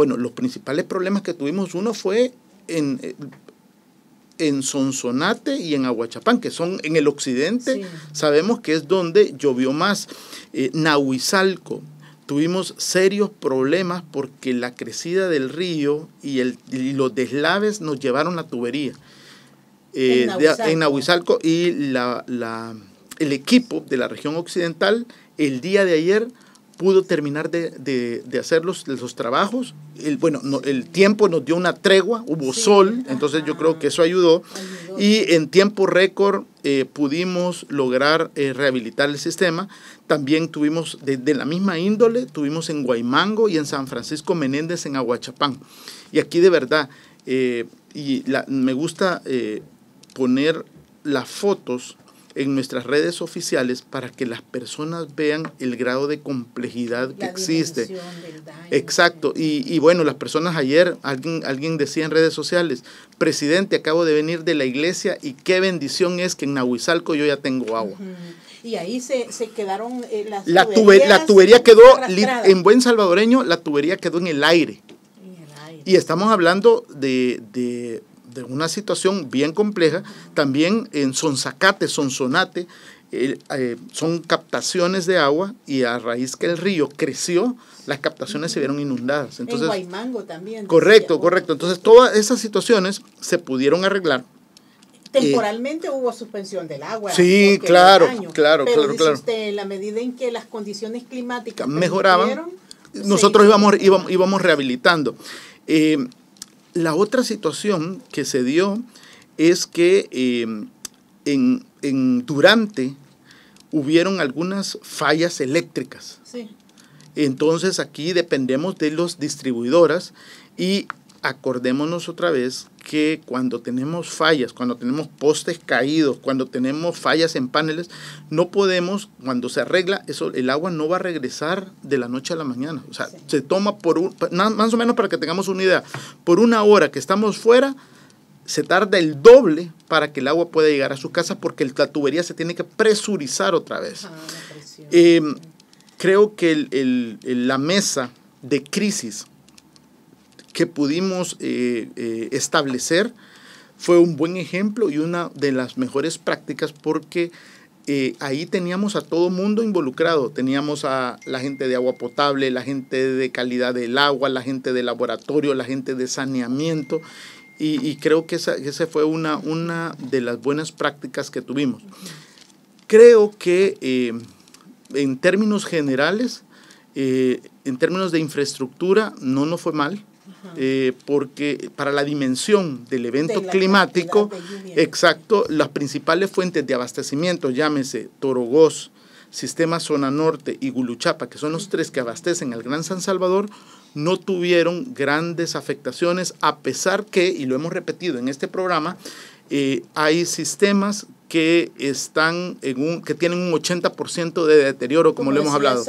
Bueno, los principales problemas que tuvimos, uno fue en, eh, en Sonsonate y en Aguachapán, que son en el occidente, sabemos que es donde llovió más. Eh, Nahuizalco, tuvimos serios problemas porque la crecida del río y, los deslaves nos llevaron la tubería. Eh, en, Nahuizalco. y la, la, el equipo de la región occidental el día de ayer pudo terminar de, de, hacer los, trabajos. El, bueno, el tiempo nos dio una tregua, hubo sol, entonces yo creo que eso ayudó. Y en tiempo récord eh, pudimos lograr eh, rehabilitar el sistema. También tuvimos, de, la misma índole, tuvimos en Guaymango y en San Francisco Menéndez, en Aguachapán. Y aquí de verdad, eh, y me gusta poner las fotos en nuestras redes oficiales para que las personas vean el grado de complejidad que existe. Exacto. Y, bueno, las personas ayer, alguien, alguien decía en redes sociales, presidente, acabo de venir de la iglesia y qué bendición es que en Nahuizalco yo ya tengo agua. y ahí se, quedaron eh, las la, tuberías, la tubería quedó en buen salvadoreño la tubería quedó en el aire, y estamos hablando de de una situación bien compleja, también en Sonsacate, Sonsonate, eh, son captaciones de agua y a raíz que el río creció, las captaciones se vieron inundadas. Entonces, en Guaymango también. Correcto, correcto. Entonces todas esas situaciones se pudieron arreglar. Temporalmente hubo suspensión del agua. Sí, claro, claro, claro, claro. la medida en que las condiciones climáticas mejoraban, nosotros íbamos, íbamos, íbamos rehabilitando. Eh, la otra situación que se dio es que eh, en, durante hubieron algunas fallas eléctricas. Entonces aquí dependemos de los distribuidoras y acordémonos otra vez que cuando tenemos fallas, cuando tenemos postes caídos, cuando tenemos fallas en paneles, no podemos, cuando se arregla, eso, el agua no va a regresar de la noche a la mañana. O sea, se toma por un, más o menos para que tengamos una idea, por una hora que estamos fuera, se tarda el doble para que el agua pueda llegar a su casa porque la tubería se tiene que presurizar otra vez. Ah, em, creo que la mesa de crisis que pudimos eh, eh, establecer fue un buen ejemplo y una de las mejores prácticas porque eh, ahí teníamos a todo mundo involucrado. Teníamos a la gente de agua potable, la gente de calidad del agua, la gente de laboratorio, la gente de saneamiento. Y, creo que esa, fue una, una, de las buenas prácticas que tuvimos. Creo que en términos generales, en términos de infraestructura, no nos fue mal. Eh, porque para la dimensión del evento climático, exacto, las principales fuentes de abastecimiento, llámese Torogoz, Sistema Zona Norte y Guluchapa, que son los tres que abastecen al Gran San Salvador, no tuvieron grandes afectaciones, a pesar que, y lo hemos repetido en este programa, eh, hay sistemas que están en que tienen un 80% de deterioro, como lo hemos hablado.